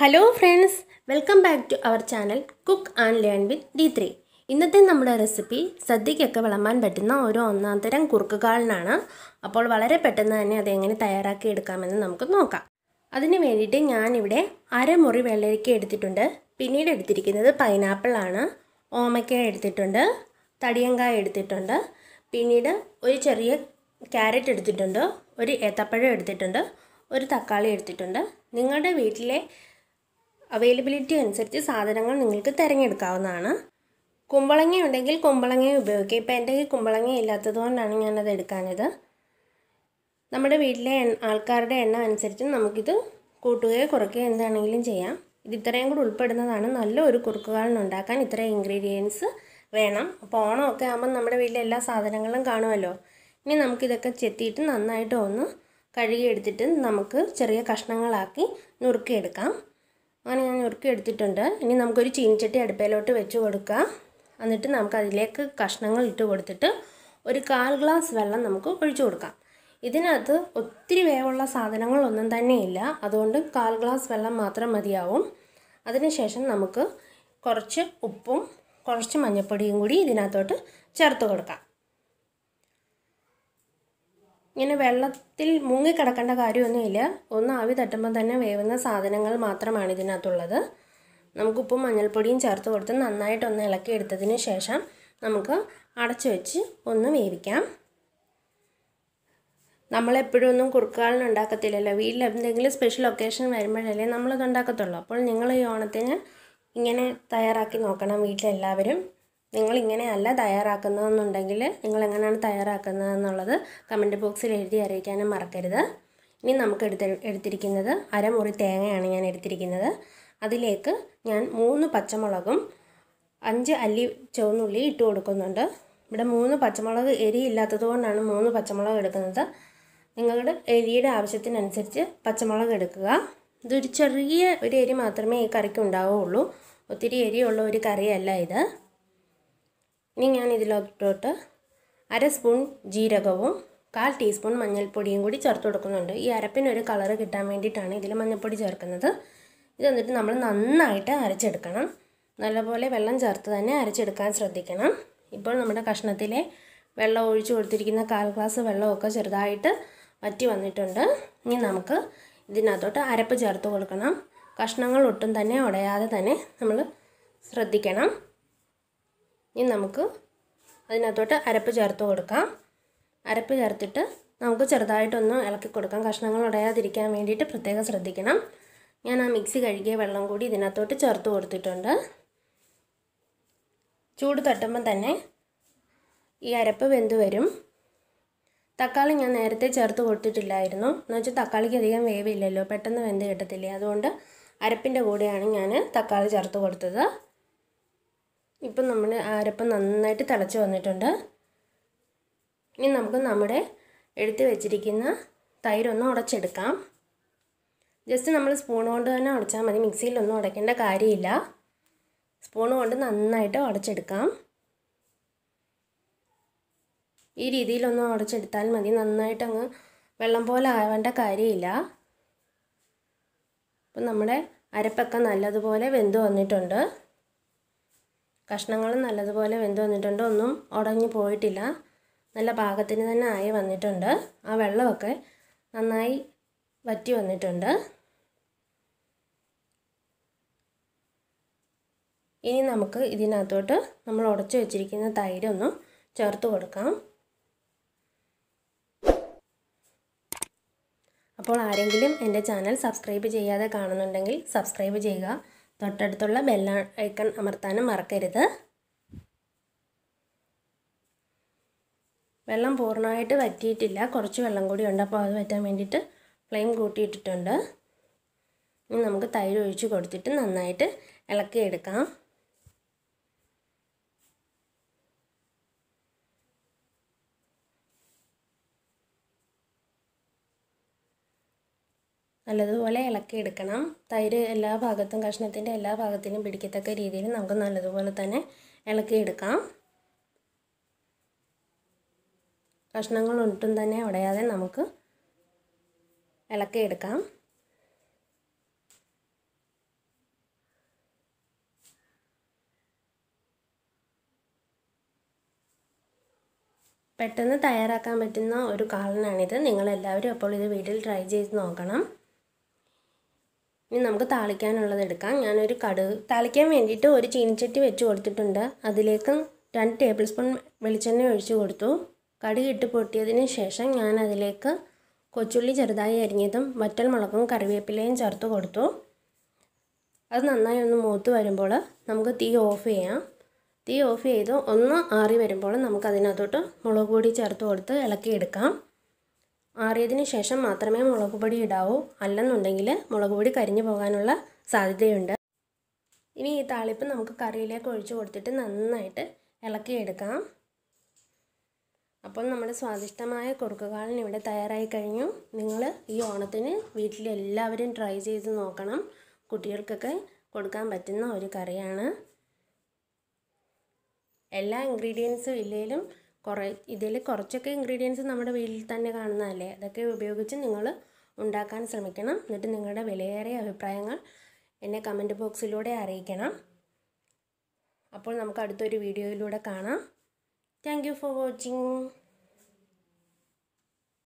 hello friends welcome back to our channel cook and learn with D three ഇന്നത്തെ നമ്മുടെ recipe സദ്യക്കൊക്കെ വിളമ്പാൻ പറ്റുന്ന ഒരു ഒന്നാം തരം കുറുക്കുകാളിനാണ് അപ്പോൾ വളരെ പെട്ടെന്ന് തന്നെ അതെങ്ങനെ തയ്യാറാക്കി എടുക്കാമെന്ന് നമുക്ക് നോക്കാം അതിന് വേണ്ടിയിട്ട് ഞാനിവിടെ അരമുറി വെള്ളരിക്ക എടുത്തിട്ടുണ്ട് പിന്നീട് എടുത്തിരിക്കുന്നത് പൈനാപ്പിളാണ് ഓമയ്ക്ക എടുത്തിട്ടുണ്ട് തടിയങ്കായ എടുത്തിട്ടുണ്ട് പിന്നീട് ഒരു ചെറിയ ക്യാരറ്റ് എടുത്തിട്ടുണ്ട് ഒരു ഏത്തപ്പഴം എടുത്തിട്ടുണ്ട് ഒരു തക്കാളി എടുത്തിട്ടുണ്ട് നിങ്ങളുടെ വീട്ടിലെ അവൈലബിലിറ്റി അനുസരിച്ച് സാധനങ്ങൾ നിങ്ങൾക്ക് തിരഞ്ഞെടുക്കാവുന്നതാണ് കുമ്പളങ്ങ ഉണ്ടെങ്കിൽ കുമ്പളങ്ങ ഉപയോഗിക്കുക ഇപ്പം എൻ്റെ കയ്യിൽ കുമ്പളങ്ങ ഇല്ലാത്തത് കൊണ്ടാണ് ഞാനത് എടുക്കാനത് നമ്മുടെ വീട്ടിലെ ആൾക്കാരുടെ എണ്ണം അനുസരിച്ച് നമുക്കിത് കൂട്ടുകയോ കുറയ്ക്കുകയോ എന്താണെങ്കിലും ചെയ്യാം ഇത് ഇത്രയും കൂടി ഉൾപ്പെടുന്നതാണ് നല്ല ഒരു കുറുക്കുകാലിനുണ്ടാക്കാൻ ഇത്രയും ഇൻഗ്രീഡിയൻസ് വേണം അപ്പോൾ ഓണമൊക്കെ ആകുമ്പോൾ നമ്മുടെ വീട്ടിലെ എല്ലാ സാധനങ്ങളും കാണുമല്ലോ ഇനി നമുക്കിതൊക്കെ ചെത്തിയിട്ട് നന്നായിട്ട് ഒന്ന് കഴുകിയെടുത്തിട്ട് നമുക്ക് ചെറിയ കഷ്ണങ്ങളാക്കി നുറുക്കിയെടുക്കാം അങ്ങനെ ഞാൻ ഉറുക്കി എടുത്തിട്ടുണ്ട് ഇനി നമുക്കൊരു ചീനിച്ചട്ടി അടുപ്പയിലോട്ട് വെച്ച് കൊടുക്കാം എന്നിട്ട് നമുക്ക് അതിലേക്ക് കഷ്ണങ്ങൾ ഇട്ട് കൊടുത്തിട്ട് ഒരു കാൽ ഗ്ലാസ് വെള്ളം നമുക്ക് ഒഴിച്ചു കൊടുക്കാം ഇതിനകത്ത് ഒത്തിരി വേവുള്ള സാധനങ്ങളൊന്നും തന്നെയില്ല അതുകൊണ്ട് കാൽ ഗ്ലാസ് വെള്ളം മാത്രം മതിയാവും അതിനുശേഷം നമുക്ക് കുറച്ച് ഉപ്പും കുറച്ച് മഞ്ഞൾപ്പൊടിയും കൂടി ഇതിനകത്തോട്ട് ചേർത്ത് കൊടുക്കാം ഇങ്ങനെ വെള്ളത്തിൽ മുങ്ങിക്കിടക്കേണ്ട കാര്യമൊന്നുമില്ല ഒന്ന് ആവി തട്ടുമ്പോൾ തന്നെ വേവുന്ന സാധനങ്ങൾ മാത്രമാണ് ഇതിനകത്തുള്ളത് നമുക്ക് ഉപ്പും മഞ്ഞൾപ്പൊടിയും ചേർത്ത് കൊടുത്ത് നന്നായിട്ടൊന്ന് ഇളക്കി എടുത്തതിന് ശേഷം നമുക്ക് അടച്ചു വെച്ച് ഒന്ന് വേവിക്കാം നമ്മളെപ്പോഴും ഒന്നും കുറുക്കാളിന് ഉണ്ടാക്കത്തില്ലല്ലോ വീട്ടിൽ എന്തെങ്കിലും സ്പെഷ്യൽ ഒക്കേഷൻ വരുമ്പോഴല്ലേ നമ്മളത് ഉണ്ടാക്കത്തുള്ളൂ അപ്പോൾ നിങ്ങൾ ഈ ഓണത്തിന് ഇങ്ങനെ തയ്യാറാക്കി നോക്കണം വീട്ടിലെല്ലാവരും നിങ്ങൾ ഇങ്ങനെയല്ല തയ്യാറാക്കുന്നതെന്നുണ്ടെങ്കിൽ നിങ്ങൾ എങ്ങനെയാണ് തയ്യാറാക്കുന്നതെന്നുള്ളത് കമൻറ്റ് ബോക്സിൽ എഴുതി അറിയിക്കാനും മറക്കരുത് ഇനി നമുക്ക് എടുത്ത് എടുത്തിരിക്കുന്നത് അരമുറി തേങ്ങയാണ് ഞാൻ എടുത്തിരിക്കുന്നത് അതിലേക്ക് ഞാൻ മൂന്ന് പച്ചമുളകും അഞ്ച് അല്ലി ചുവന്നുള്ളി ഇട്ട് കൊടുക്കുന്നുണ്ട് ഇവിടെ മൂന്ന് പച്ചമുളക് എരിയില്ലാത്തത് കൊണ്ടാണ് മൂന്ന് പച്ചമുളക് എടുക്കുന്നത് നിങ്ങളുടെ എരിയുടെ ആവശ്യത്തിനനുസരിച്ച് പച്ചമുളക് എടുക്കുക ഇതൊരു ചെറിയ ഒരു എരി മാത്രമേ ഈ കറിക്ക് ഉണ്ടാവുകയുള്ളൂ ഒത്തിരി എരിയുള്ള ഒരു കറിയല്ല ഇത് ഇനി ഞാൻ ഇതിലോട്ടോട്ട് അര സ്പൂൺ ജീരകവും കാൽ ടീസ്പൂൺ മഞ്ഞൾപ്പൊടിയും കൂടി ചേർത്ത് കൊടുക്കുന്നുണ്ട് ഈ അരപ്പിനൊരു കളറ് കിട്ടാൻ വേണ്ടിയിട്ടാണ് ഇതിൽ മഞ്ഞൾപ്പൊടി ചേർക്കുന്നത് ഇത് എന്നിട്ട് നമ്മൾ നന്നായിട്ട് അരച്ചെടുക്കണം നല്ലപോലെ വെള്ളം ചേർത്ത് തന്നെ അരച്ചെടുക്കാൻ ശ്രദ്ധിക്കണം ഇപ്പോൾ നമ്മുടെ കഷ്ണത്തിലെ വെള്ളം ഒഴിച്ചു കൊടുത്തിരിക്കുന്ന കാൽ ഗ്ലാസ് വെള്ളമൊക്കെ ചെറുതായിട്ട് വറ്റി വന്നിട്ടുണ്ട് ഇനി നമുക്ക് ഇതിനകത്തോട്ട് അരപ്പ് ചേർത്ത് കൊടുക്കണം കഷ്ണങ്ങൾ ഒട്ടും തന്നെ ഉടയാതെ തന്നെ നമ്മൾ ശ്രദ്ധിക്കണം ഇനി നമുക്ക് അതിനകത്തോട്ട് അരപ്പ് ചേർത്ത് കൊടുക്കാം അരപ്പ് ചേർത്തിട്ട് നമുക്ക് ചെറുതായിട്ടൊന്ന് ഇളക്കി കൊടുക്കാം കഷ്ണങ്ങൾ ഉടയാതിരിക്കാൻ വേണ്ടിയിട്ട് പ്രത്യേകം ശ്രദ്ധിക്കണം ഞാൻ ആ മിക്സി കഴുകിയ വെള്ളം കൂടി ഇതിനകത്തോട്ട് ചേർത്ത് കൊടുത്തിട്ടുണ്ട് ചൂട് തട്ടുമ്പം തന്നെ ഈ അരപ്പ് വെന്ത് വരും തക്കാളി ഞാൻ നേരത്തെ ചേർത്ത് കൊടുത്തിട്ടില്ലായിരുന്നു എന്ന് വെച്ചാൽ തക്കാളിക്ക് അധികം വേവില്ലല്ലോ പെട്ടെന്ന് വെന്ത് കിട്ടത്തില്ലേ അതുകൊണ്ട് അരപ്പിൻ്റെ കൂടെയാണ് ഞാൻ തക്കാളി ചേർത്ത് കൊടുത്തത് ഇപ്പം നമ്മൾ ആരപ്പം നന്നായിട്ട് തിളച്ച് വന്നിട്ടുണ്ട് ഇനി നമുക്ക് നമ്മുടെ എടുത്ത് വെച്ചിരിക്കുന്ന തൈരൊന്ന് ഉടച്ചെടുക്കാം ജസ്റ്റ് നമ്മൾ സ്പൂൺ കൊണ്ട് തന്നെ ഉടച്ചാൽ മതി മിക്സിയിലൊന്നും ഉടയ്ക്കേണ്ട കാര്യമില്ല സ്പൂൺ കൊണ്ട് നന്നായിട്ട് ഉടച്ചെടുക്കാം ഈ രീതിയിലൊന്നും ഉടച്ചെടുത്താൽ മതി നന്നായിട്ടങ്ങ് വെള്ളം പോലെ ആവേണ്ട കാര്യമില്ല അപ്പം നമ്മുടെ അരപ്പൊക്കെ നല്ലതുപോലെ വെന്ത് വന്നിട്ടുണ്ട് കഷ്ണങ്ങൾ നല്ലതുപോലെ വെന്ത് വന്നിട്ടുണ്ട് ഒന്നും ഉടഞ്ഞു പോയിട്ടില്ല നല്ല പാകത്തിന് തന്നെ ആയി വന്നിട്ടുണ്ട് ആ വെള്ളമൊക്കെ നന്നായി വറ്റി വന്നിട്ടുണ്ട് ഇനി നമുക്ക് ഇതിനകത്തോട്ട് നമ്മൾ ഉടച്ചു വെച്ചിരിക്കുന്ന തൈരൊന്നും ചേർത്ത് കൊടുക്കാം അപ്പോൾ ആരെങ്കിലും എൻ്റെ ചാനൽ സബ്സ്ക്രൈബ് ചെയ്യാതെ കാണുന്നുണ്ടെങ്കിൽ സബ്സ്ക്രൈബ് ചെയ്യുക തൊട്ടടുത്തുള്ള ബെല്ല ഐക്കൺ അമർത്താനും മറക്കരുത് വെള്ളം പൂർണ്ണമായിട്ട് വറ്റിയിട്ടില്ല കുറച്ച് വെള്ളം കൂടി ഉണ്ട് അപ്പോൾ അത് വറ്റാൻ വേണ്ടിയിട്ട് ഫ്ലെയിം കൂട്ടിയിട്ടിട്ടുണ്ട് ഇനി നമുക്ക് തൈര് ഒഴിച്ച് കൊടുത്തിട്ട് നന്നായിട്ട് ഇളക്കിയെടുക്കാം നല്ലതുപോലെ എടുക്കണം തൈര് എല്ലാ ഭാഗത്തും കഷ്ണത്തിൻ്റെ എല്ലാ ഭാഗത്തിനും പിടിക്കത്തക്ക രീതിയിൽ നമുക്ക് നല്ലതുപോലെ തന്നെ ഇളക്കിയെടുക്കാം കഷ്ണങ്ങൾ ഒട്ടും തന്നെ ഉടയാതെ നമുക്ക് ഇളക്കിയെടുക്കാം പെട്ടെന്ന് തയ്യാറാക്കാൻ പറ്റുന്ന ഒരു കാളനാണിത് നിങ്ങളെല്ലാവരും അപ്പോൾ ഇത് വീട്ടിൽ ട്രൈ ചെയ്ത് നോക്കണം ഇനി നമുക്ക് താളിക്കാനുള്ളത് എടുക്കാം ഞാനൊരു കടുക് താളിക്കാൻ വേണ്ടിയിട്ട് ഒരു ചീനിച്ചട്ടി വെച്ച് കൊടുത്തിട്ടുണ്ട് അതിലേക്ക് രണ്ട് ടേബിൾ സ്പൂൺ വെളിച്ചെണ്ണ ഒഴിച്ചു കൊടുത്തു കടുക് ഇട്ട് പൊട്ടിയതിന് ശേഷം ഞാൻ അതിലേക്ക് കൊച്ചുള്ളി ചെറുതായി അരിഞ്ഞതും മുളകും കറിവേപ്പിലയും ചേർത്ത് കൊടുത്തു അത് നന്നായി ഒന്ന് മൂത്ത് വരുമ്പോൾ നമുക്ക് തീ ഓഫ് ചെയ്യാം തീ ഓഫ് ചെയ്ത് ഒന്ന് ആറി വരുമ്പോൾ നമുക്കതിനകത്തോട്ട് മുളക് പൊടി ചേർത്ത് കൊടുത്ത് ഇളക്കിയെടുക്കാം ആറിയതിന് ശേഷം മാത്രമേ മുളക് പൊടി ഇടാവൂ അല്ലെന്നുണ്ടെങ്കിൽ മുളക് പൊടി കരിഞ്ഞു പോകാനുള്ള സാധ്യതയുണ്ട് ഇനി ഈ താളിപ്പ് നമുക്ക് കറിയിലേക്ക് ഒഴിച്ചു കൊടുത്തിട്ട് നന്നായിട്ട് ഇളക്കിയെടുക്കാം അപ്പോൾ നമ്മുടെ സ്വാദിഷ്ടമായ കുറുക്കുകാലൻ ഇവിടെ തയ്യാറായി കഴിഞ്ഞു നിങ്ങൾ ഈ ഓണത്തിന് വീട്ടിലെല്ലാവരും ട്രൈ ചെയ്ത് നോക്കണം കുട്ടികൾക്കൊക്കെ കൊടുക്കാൻ പറ്റുന്ന ഒരു കറിയാണ് എല്ലാ ഇൻഗ്രീഡിയൻസും ഇല്ലെങ്കിലും കുറേ ഇതിൽ കുറച്ചൊക്കെ ഇൻഗ്രീഡിയൻസ് നമ്മുടെ വീട്ടിൽ തന്നെ കാണുന്നതല്ലേ അതൊക്കെ ഉപയോഗിച്ച് നിങ്ങൾ ഉണ്ടാക്കാൻ ശ്രമിക്കണം എന്നിട്ട് നിങ്ങളുടെ വിലയേറിയ അഭിപ്രായങ്ങൾ എന്നെ കമൻറ്റ് ബോക്സിലൂടെ അറിയിക്കണം അപ്പോൾ നമുക്ക് അടുത്തൊരു വീഡിയോയിലൂടെ കാണാം താങ്ക് ഫോർ വാച്ചിങ്